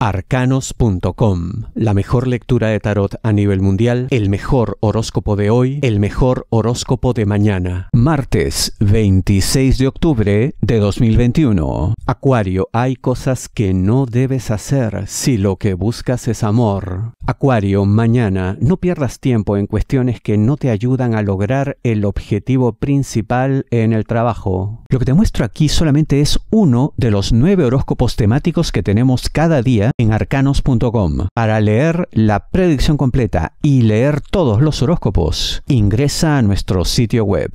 arcanos.com. La mejor lectura de tarot a nivel mundial, el mejor horóscopo de hoy, el mejor horóscopo de mañana. Martes 26 de octubre de 2021. Acuario, hay cosas que no debes hacer si lo que buscas es amor. Acuario, mañana no pierdas tiempo en cuestiones que no te ayudan a lograr el objetivo principal en el trabajo. Lo que te muestro aquí solamente es uno de los nueve horóscopos temáticos que tenemos cada día en arcanos.com. Para leer la predicción completa y leer todos los horóscopos, ingresa a nuestro sitio web